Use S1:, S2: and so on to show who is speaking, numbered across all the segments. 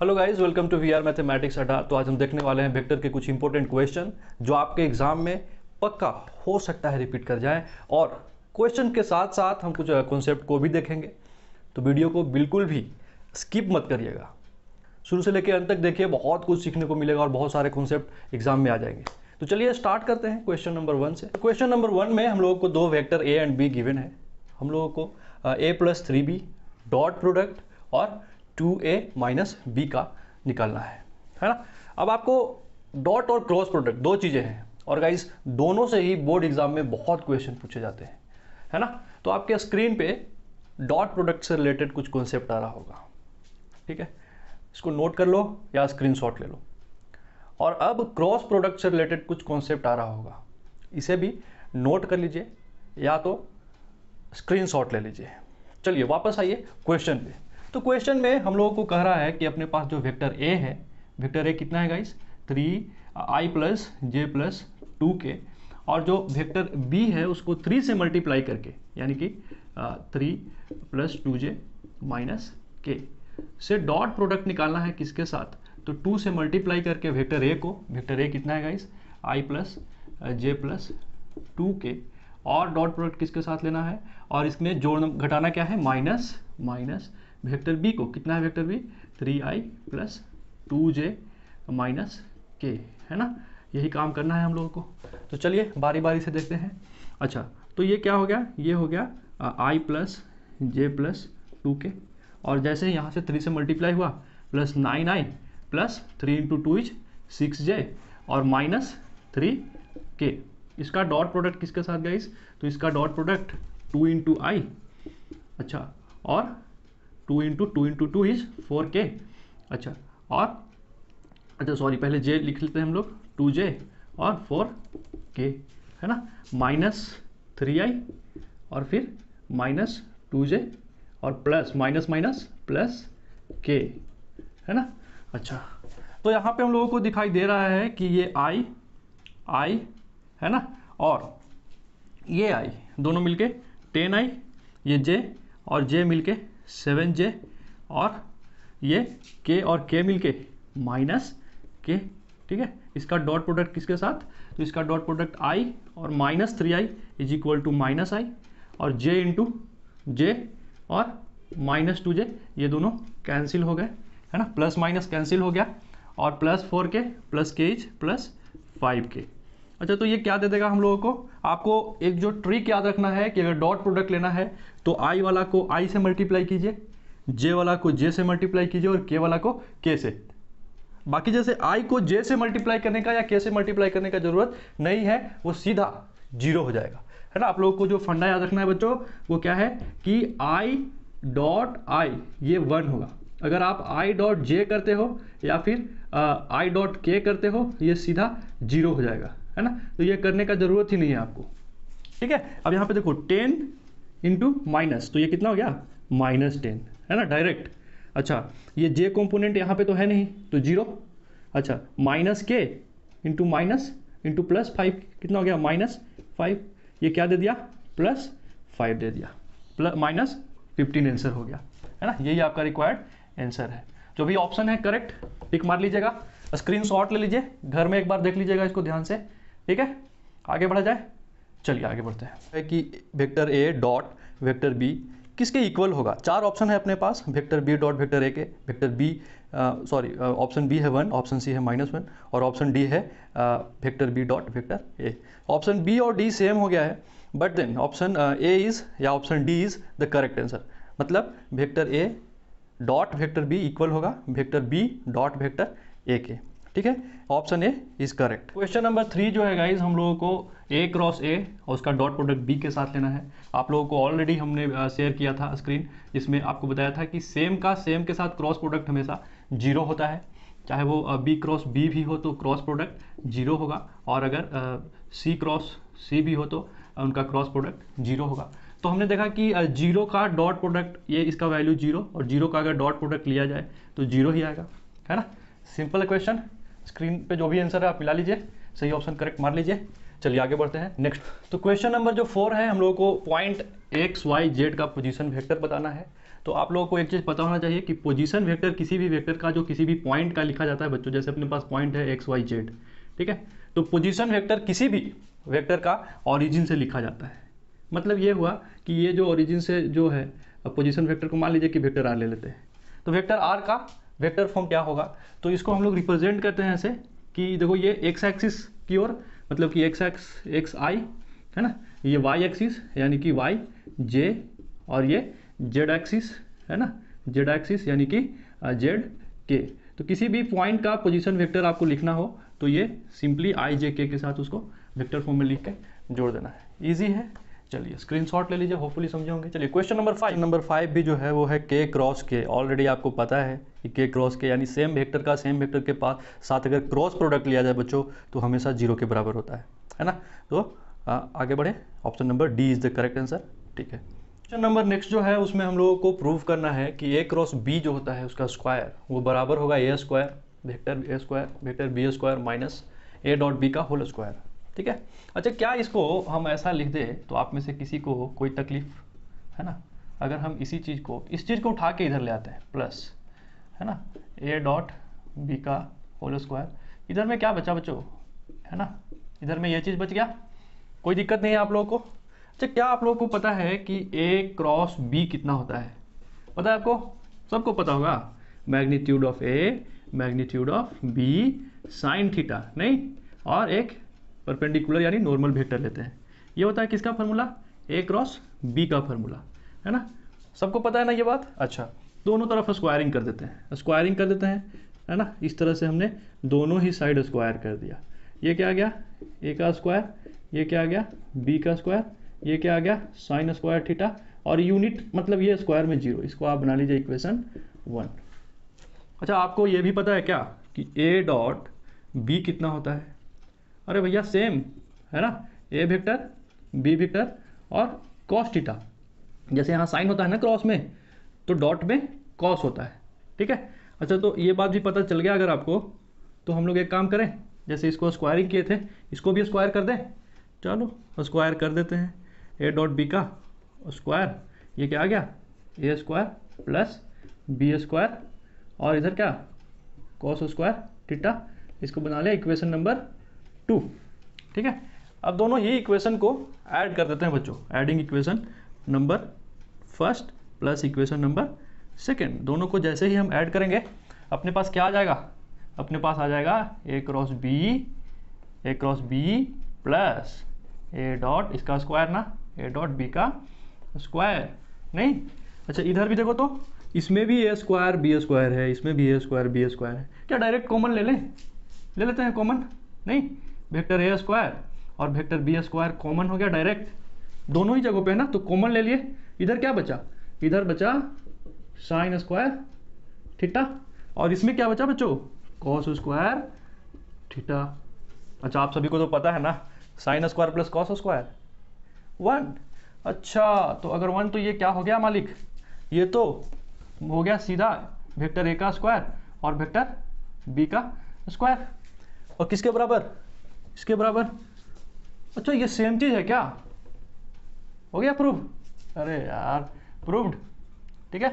S1: Hello guys welcome to we are mathematics Adda तो आज हम देखने वाले हैं वेक्टर के कुछ इंपॉर्टेंट क्वेश्चन जो आपके एग्जाम में पक्का हो सकता है रिपीट कर जाए और क्वेश्चन के साथ साथ हम कुछ कॉन्सेप्ट को भी देखेंगे तो वीडियो को बिल्कुल भी स्किप मत करिएगा शुरू से लेकर अंत तक देखिए बहुत कुछ सीखने को मिलेगा और बहुत सारे कॉन्सेप्ट एग्जाम में आ जाएंगे तो चलिए स्टार्ट करते हैं क्वेश्चन नंबर वन से क्वेश्चन नंबर वन में हम लोगों को दो vector A and B given है हम लोगों को A plus three B dot product और टू ए माइनस बी का निकालना है है ना अब आपको डॉट और क्रॉस प्रोडक्ट दो चीज़ें हैं और गाइज दोनों से ही बोर्ड एग्जाम में बहुत क्वेश्चन पूछे जाते हैं है ना तो आपके स्क्रीन पे डॉट प्रोडक्ट से रिलेटेड कुछ कॉन्सेप्ट आ रहा होगा ठीक है इसको नोट कर लो या स्क्रीन ले लो और अब क्रॉस प्रोडक्ट से रिलेटेड कुछ कॉन्सेप्ट आ रहा होगा इसे भी नोट कर लीजिए या तो स्क्रीनशॉट ले लीजिए चलिए वापस आइए क्वेश्चन पे तो क्वेश्चन में हम लोगों को कह रहा है कि अपने पास जो वेक्टर ए है वेक्टर ए कितना है guys three I plus J plus two K और जो वेक्टर बी है उसको थ्री से मल्टीप्लाई करके यानी कि three plus two J minus K से डॉट प्रोडक्ट निकालना है किसके साथ तो टू से मल्टीप्लाई करके वेक्टर ए को वेक्टर ए कितना है guys I plus J plus two K और डॉट प्रोडक्ट किसके साथ लेना है और इसमें जोड़ घटाना क्या है माइनस माइनस वेक्टर बी को कितना है vector B three I plus two J minus K है ना यही काम करना है हम लोगों को तो चलिए बारी बारी से देखते हैं अच्छा तो ये क्या हो गया ये हो गया आ, I plus J plus two K और जैसे यहाँ से थ्री से मल्टीप्लाई हुआ plus nine I plus three into two is six J और माइनस थ्री के इसका डॉट प्रोडक्ट किसके साथ गया इस तो इसका dot product two into I अच्छा और two into two into two is four K अच्छा और अच्छा सॉरी पहले जे लिख लेते हैं हम लोग टू जे और फोर के है ना माइनस थ्री आई और फिर माइनस टू जे और प्लस माइनस माइनस प्लस के है ना अच्छा तो यहाँ पे हम लोगों को दिखाई दे रहा है कि ये आई आई है ना और ये आई दोनों मिलके टेन आई ये जे और जे मिलके सेवन जे और ये के और के मिल के माइनस के ठीक है इसका डॉट प्रोडक्ट किसके साथ तो इसका डॉट प्रोडक्ट आई और minus three I is equal to minus I और जे इंटू जे और माइनस टू जे ये दोनों कैंसिल हो गए है ना प्लस माइनस कैंसिल हो गया और plus four K plus K is plus five K अच्छा तो ये क्या दे देगा हम लोगों को आपको एक जो ट्रिक याद रखना है कि अगर डॉट प्रोडक्ट लेना है तो आई वाला को आई से मल्टीप्लाई कीजिए जे वाला को जे से मल्टीप्लाई कीजिए और के वाला को के से बाकी जैसे आई को जे से मल्टीप्लाई करने का या के से मल्टीप्लाई करने का जरूरत नहीं है वो सीधा जीरो हो जाएगा है ना आप लोगों को जो फंडा याद रखना है बच्चों वो क्या है कि आई डॉट आई ये वन होगा अगर आप आई डॉट जे करते हो या फिर आई डॉट के करते हो ये सीधा जीरो हो जाएगा है ना तो ये करने का जरूरत ही नहीं है आपको ठीक है अब यहाँ पे देखो टेन इंटू माइनस तो ये कितना हो गया माइनस टेन है ना डायरेक्ट अच्छा ये जे कॉम्पोनेंट यहाँ पे तो है नहीं तो जीरो अच्छा minus K into minus into plus five कितना हो गया माइनस फाइव ये क्या दे दिया प्लस फाइव दे दिया प्लस माइनस फिफ्टीन आंसर हो गया है ना यही आपका रिक्वायर्ड आंसर है जो भी ऑप्शन है करेक्ट टिक मार लीजिएगा स्क्रीन ले लीजिए घर में एक बार देख लीजिएगा इसको ध्यान से ठीक है आगे बढ़ा जाए चलिए आगे बढ़ते हैं कि vector A dot vector B किसके इक्वल होगा चार ऑप्शन है अपने पास vector B dot vector A के vector B sorry option B है वन ऑप्शन सी है माइनस वन और ऑप्शन डी है vector B dot vector A option B और डी सेम हो गया है but then option A is या option D is the correct answer मतलब vector A dot vector B equal होगा vector B dot vector A के ठीक है option A is correct question number three जो है गाइज हम लोगों को ए क्रॉस ए और उसका डॉट प्रोडक्ट बी के साथ लेना है आप लोगों को ऑलरेडी हमने शेयर किया था स्क्रीन जिसमें आपको बताया था कि सेम का सेम के साथ क्रॉस प्रोडक्ट हमेशा जीरो होता है चाहे वो बी क्रॉस बी भी हो तो क्रॉस प्रोडक्ट जीरो होगा और अगर सी क्रॉस सी भी हो तो उनका क्रॉस प्रोडक्ट जीरो होगा तो हमने देखा कि जीरो का डॉट प्रोडक्ट ये इसका वैल्यू जीरो और जीरो का अगर डॉट प्रोडक्ट लिया जाए तो जीरो ही आएगा है ना सिंपल क्वेश्चन स्क्रीन पे जो भी आंसर है आप मिला लीजिए सही ऑप्शन करेक्ट मार लीजिए चलिए आगे बढ़ते हैं नेक्स्ट तो क्वेश्चन नंबर जो फोर है हम लोगों को पॉइंट एक्स वाई जेड का पोजीशन वेक्टर बताना है तो आप लोगों को एक चीज़ पता होना चाहिए कि पोजीशन वेक्टर किसी भी वेक्टर का जो किसी भी पॉइंट का लिखा जाता है बच्चों जैसे अपने पास पॉइंट है एक्स वाई जेड ठीक है तो पोजिशन वैक्टर किसी भी वैक्टर का ऑरिजिन से लिखा जाता है मतलब ये हुआ कि ये जो ऑरिजिन से जो है पोजिशन वैक्टर को मान लीजिए कि वैक्टर आर ले लेते हैं तो वैक्टर आर का वेक्टर फॉर्म क्या होगा तो इसको हम लोग रिप्रेजेंट करते हैं ऐसे कि देखो ये एक्स एक्सिस की ओर मतलब कि एक्स एक्स एक्स आई है ना ये वाई एक्सिस यानी कि वाई जे और ये जेड एक्सिस है ना जेड एक्सिस यानी कि जेड के तो किसी भी पॉइंट का पोजीशन वेक्टर आपको लिखना हो तो ये सिंपली आई जे के के साथ उसको वेक्टर फॉर्म में लिख के जोड़ देना है ईजी है चलिए स्क्रीनशॉट ले लीजिए होपफुली समझे होंगे चलिए question number five number five भी जो है वो है के क्रॉस के ऑलरेडी आपको पता है कि के क्रॉस के यानी सेम वेक्टर का सेम वेक्टर के पास साथ अगर क्रॉस प्रोडक्ट लिया जाए बच्चों तो हमेशा जीरो के बराबर होता है है ना तो आ, आगे बढ़े option number D is the correct answer ठीक है क्वेश्चन नंबर नेक्स्ट जो है उसमें हम लोगों को प्रूव करना है कि ए क्रॉस बी जो होता है उसका स्क्वायर वो बराबर होगा A square vector A square vector B square minus A dot B का होल स्क्वायर ठीक है अच्छा क्या इसको हम ऐसा लिख दे तो आप में से किसी को कोई तकलीफ है ना अगर हम इसी चीज़ को इस चीज़ को उठा के इधर ले आते हैं प्लस है ना ए डॉट बी का होल स्क्वायर इधर में क्या बचा बच्चों है ना इधर में यह चीज़ बच गया कोई दिक्कत नहीं है आप लोगों को अच्छा क्या आप लोगों को पता है कि ए क्रॉस बी कितना होता है पता है आपको सबको पता होगा magnitude of A magnitude of B sine theta नहीं और एक परपेंडिकुलर यानी नॉर्मल वेक्टर लेते हैं ये होता है किसका फॉर्मूला ए क्रॉस बी का फॉर्मूला है ना सबको पता है ना ये बात अच्छा दोनों तरफ स्क्वायरिंग कर देते हैं स्क्वायरिंग कर देते हैं है ना इस तरह से हमने दोनों ही साइड स्क्वायर कर दिया ये क्या आ गया ए का स्क्वायर ये क्या आ गया बी का स्क्वायर ये क्या आ गया साइन स्क्वायर थीटा और यूनिट मतलब ये स्क्वायर में जीरो इसको आप बना लीजिए इक्वेशन वन अच्छा आपको ये भी पता है क्या कि ए डॉट बी कितना होता है अरे भैया सेम है ना ए वेक्टर बी वेक्टर और कॉस थीटा जैसे यहाँ साइन होता है ना क्रॉस में तो डॉट में कॉस होता है ठीक है अच्छा तो ये बात भी पता चल गया अगर आपको तो हम लोग एक काम करें जैसे इसको स्क्वायरिंग किए थे इसको भी स्क्वायर कर दें चलो स्क्वायर कर देते हैं ए डॉट बी का स्क्वायर ये क्या आ गया A square plus B square और इधर क्या कॉस स्क्वायर टीटा इसको बना लिया इक्वेशन नंबर टू ठीक है अब दोनों ही इक्वेशन को ऐड कर देते हैं बच्चों adding equation number first plus equation number second दोनों को जैसे ही हम ऐड करेंगे अपने पास क्या आ जाएगा अपने पास आ जाएगा A cross B A cross B plus A dot इसका स्क्वायर ना ए डॉट बी का स्क्वायर नहीं अच्छा इधर भी देखो तो इसमें भी ए स्क्वायर बी स्क्वायर है इसमें भी ए स्क्वायर बी स्क्वायर है क्या डायरेक्ट कॉमन ले लें ले लेते हैं कॉमन नहीं वेक्टर ए स्क्वायर और वेक्टर बी स्क्वायर कॉमन हो गया डायरेक्ट दोनों ही जगहों पे है ना तो कॉमन ले लिए इधर क्या बचा इधर बचा साइन स्क्वायर थीटा और इसमें क्या बचा बच्चों कॉस स्क्वायर थीटा अच्छा आप सभी को तो पता है ना sine square plus cos square one अच्छा तो अगर वन तो ये क्या हो गया मालिक ये तो हो गया सीधा वेक्टर ए का स्क्वायर और वेक्टर बी का स्क्वायर और किसके बराबर इसके बराबर अच्छा ये सेम चीज़ है क्या हो गया प्रूव अरे यार प्रूव्ड ठीक है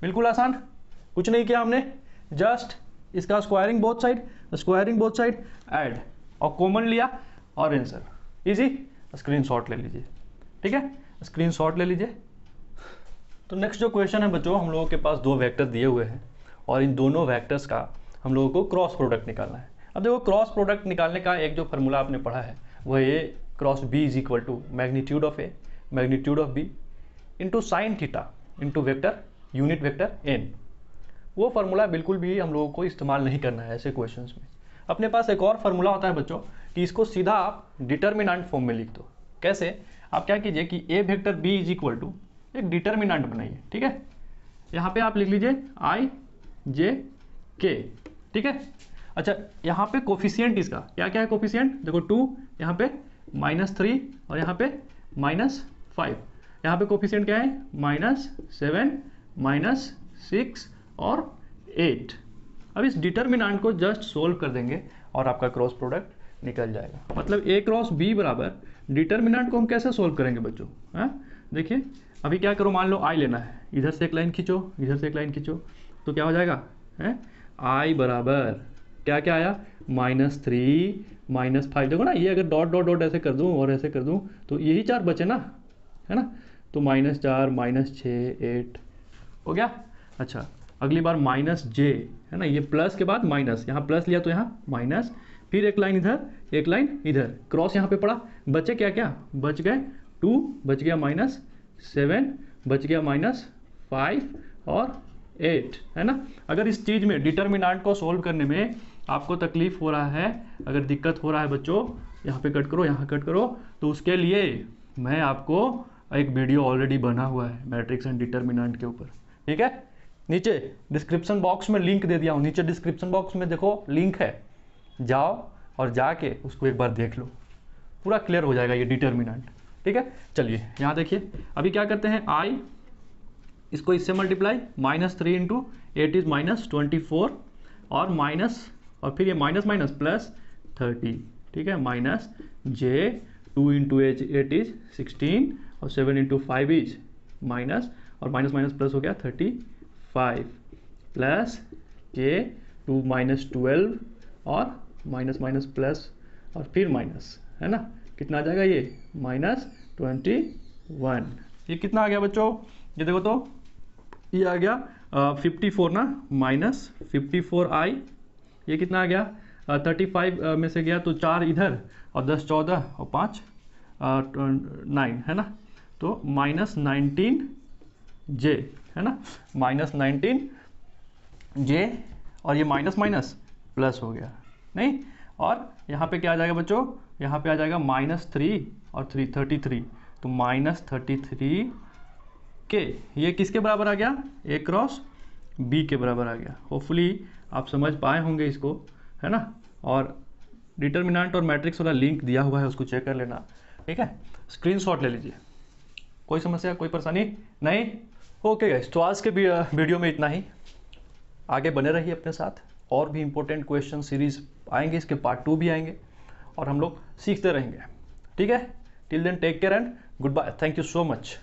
S1: बिल्कुल आसान कुछ नहीं किया हमने जस्ट इसका squaring both side squaring both side add और कॉमन लिया और आंसर इजी स्क्रीनशॉट ले लीजिए ठीक है स्क्रीनशॉट ले लीजिए तो नेक्स्ट जो क्वेश्चन है बच्चों हम लोगों के पास दो वेक्टर दिए हुए हैं और इन दोनों वेक्टर्स का हम लोगों को क्रॉस प्रोडक्ट निकालना है अब देखो क्रॉस प्रोडक्ट निकालने का एक जो फार्मूला आपने पढ़ा है वह A cross B is equal to magnitude of A magnitude of B into sine theta into vector unit vector N वो फार्मूला बिल्कुल भी हम लोगों को इस्तेमाल नहीं करना है ऐसे क्वेश्चन में अपने पास एक और फार्मूला होता है बच्चों कि इसको सीधा आप डिटर्मिनांट फॉर्म में लिख दो कैसे आप क्या कीजिए कि A vector B is equal to एक डिटर्मिनाट बनाइए ठीक है यहाँ पे आप लिख लीजिए आई जे के ठीक है अच्छा यहाँ पे कोफिशियंट इसका क्या क्या है कोफिशियंट देखो टू यहाँ पे माइनस थ्री और यहाँ पे माइनस फाइव यहाँ पे कोफिशियंट क्या है माइनस सेवन माइनस सिक्स और एट अब इस डिटर्मिनांट को जस्ट सोल्व कर देंगे और आपका क्रॉस प्रोडक्ट निकल जाएगा मतलब ए क्रॉस बी बराबर डिटर्मिनाट को हम कैसे सोल्व करेंगे बच्चों हाँ? देखिए अभी क्या करो मान लो आई लेना है इधर से एक लाइन खींचो इधर से एक लाइन खींचो तो क्या हो जाएगा है आई बराबर क्या क्या आया माइनस थ्री माइनस फाइव देखो ना ये अगर डॉट डॉट डॉट ऐसे कर दूँ और ऐसे कर दूँ तो यही चार बचे ना है ना तो माइनस चार माइनस छः एट हो गया अच्छा अगली बार माइनस जे है ना ये प्लस के बाद माइनस यहाँ प्लस लिया तो यहाँ माइनस फिर एक लाइन इधर एक लाइन इधर क्रॉस यहाँ पे पड़ा बचे क्या क्या बच गए टू बच गया माइनस सेवन बच गया माइनस फाइव और एट है ना अगर इस चीज़ में डिटर्मिनाट को सोल्व करने में आपको तकलीफ हो रहा है अगर दिक्कत हो रहा है बच्चों यहाँ पे कट करो यहाँ कट करो तो उसके लिए मैं आपको एक वीडियो ऑलरेडी बना हुआ है मैट्रिक्स एंड डिटर्मिनेंट के ऊपर ठीक है नीचे डिस्क्रिप्शन बॉक्स में लिंक दे दिया हूँ नीचे डिस्क्रिप्शन बॉक्स में देखो लिंक है जाओ और जाके उसको एक बार देख लो पूरा क्लियर हो जाएगा ये डिटर्मिनेंट ठीक है चलिए यहाँ देखिए अभी क्या करते हैं आई इसको इससे multiply minus three into eight is minus twenty four और माइनस और फिर ये माइनस माइनस प्लस थर्टी ठीक है minus J two into H eight is sixteen और seven into five is minus और माइनस माइनस प्लस हो गया thirty five plus J two minus twelve और माइनस माइनस प्लस और फिर माइनस है ना कितना आ जाएगा ये माइनस ट्वेंटी वन ये कितना आ गया बच्चों ये देखो तो ये आ गया फिफ्टी फोर ना माइनस फिफ्टी फोर आई ये कितना आ गया थर्टी फाइव में से गया तो चार इधर और दस चौदह और पाँच नाइन है ना तो माइनस नाइनटीन जे है ना माइनस नाइनटीन जे और ये माइनस माइनस प्लस हो गया नहीं और यहाँ पे क्या आ जाएगा बच्चों यहाँ पे आ जाएगा माइनस थ्री और थ्री थर्टी थ्री तो माइनस थर्टी थ्री के ये किसके बराबर आ गया ए क्रॉस बी के बराबर आ गया होपफुली आप समझ पाए होंगे इसको है ना और डिटर्मिनाट और मैट्रिक्स वाला लिंक दिया हुआ है उसको चेक कर लेना ठीक है स्क्रीनशॉट ले लीजिए कोई समस्या कोई परेशानी नहीं ओके गाइस तो आज के वीडियो में इतना ही आगे बने रहिए अपने साथ और भी इम्पोर्टेंट क्वेश्चन सीरीज आएंगे इसके पार्ट टू भी आएंगे और हम लोग सीखते रहेंगे ठीक है till then take care and goodbye thank you so much